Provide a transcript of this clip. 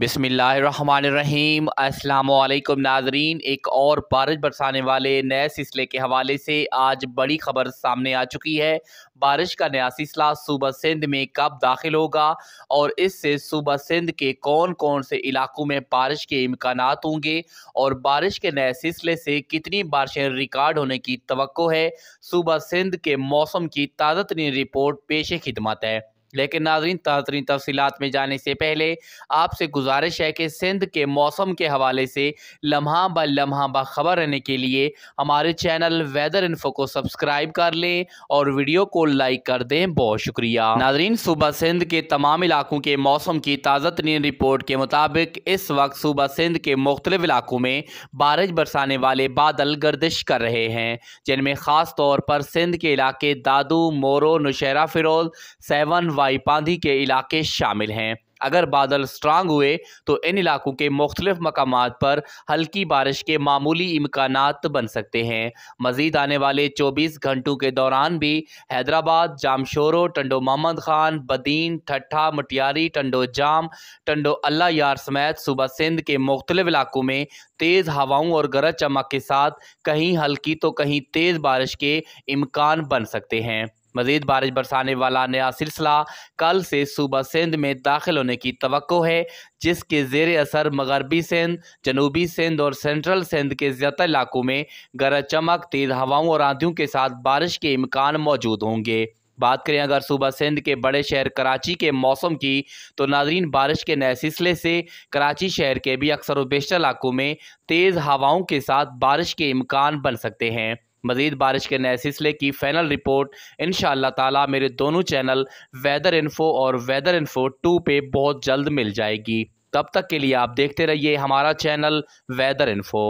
बिसमीम् अल्लाम नाजरीन एक और बारिश बरसाने वाले नए सिलसिले के हवाले से आज बड़ी खबर सामने आ चुकी है बारिश का नया सिलसिला सूबा सिंध में कब दाखिल होगा और इससे सूबा सिंध के कौन कौन से इलाकों में बारिश के इम्कान होंगे और बारिश के नए सिलसिले से कितनी बारिशें रिकॉर्ड होने की तो है सूबा सिंध के मौसम की ताज़ा तरीन रिपोर्ट पेश खिदमत है लेकिन नाजरीन ताजरी तफसीत में जाने से पहले आपसे गुजारिश है कि सिंध के मौसम के हवाले से लम्हा ब लम्हा ब खबर रहने के लिए हमारे चैनल वेदर इन्फो को सब्सक्राइब कर लें और वीडियो को लाइक कर दें बहुत शुक्रिया नाजरीन सूबा सिंध के तमाम इलाकों के मौसम की ताज़ा तरीन रिपोर्ट के मुताबिक इस वक्त सूबा सिंध के मुख्तलिफ इलाकों में बारिश बरसाने वाले बादल गर्दिश कर रहे हैं जिनमें ख़ास तौर पर सिंध के इलाके दादू मोरो नौशहरा फिरोज सेवन व पांधी के इलाके शामिल हैं अगर बादल स्ट्रांग हुए तो इन इलाकों के मुख्तलिफ मकाम पर हल्की बारिश के मामूली इम्कान बन सकते हैं मजीद आने वाले चौबीस घंटों के दौरान भी हैदराबाद जामशोरो टंडो मोहम्मद खान बदीन ठट्ठा मटियारी टंडो जाम टंडो अल्लाह यार समेत सुबह सिंध के मुख्तलिफ इलाकों में तेज़ हवाओं और गरज चमक के साथ कहीं हल्की तो कहीं तेज़ बारिश के इम्कान बन सकते हैं मजीद बारिश बरसाने वाला नया सिलसिला कल से सूबा सिंध में दाखिल होने की तो है जिसके जेर असर मगरबी सिंध जनूबी सिंध और सेंट्रल सिंध के ज़्यादा इलाकों में गरज चमक तेज़ हवाओं और आंधियों के साथ बारिश के इम्कान मौजूद होंगे बात करें अगर सूबा सिंध के बड़े शहर कराची के मौसम की तो नाजरीन बारिश के नए सिलसिले से कराची शहर के भी अक्सर व इलाकों में तेज़ हवाओं के साथ बारिश के इम्कान बन सकते हैं मजीद बारिश के नए सिलसिले की फाइनल रिपोर्ट इन ताला मेरे दोनों चैनल वेदर इन्फो और वेदर इन्फो टू पे बहुत जल्द मिल जाएगी तब तक के लिए आप देखते रहिए हमारा चैनल वेदर इन्फो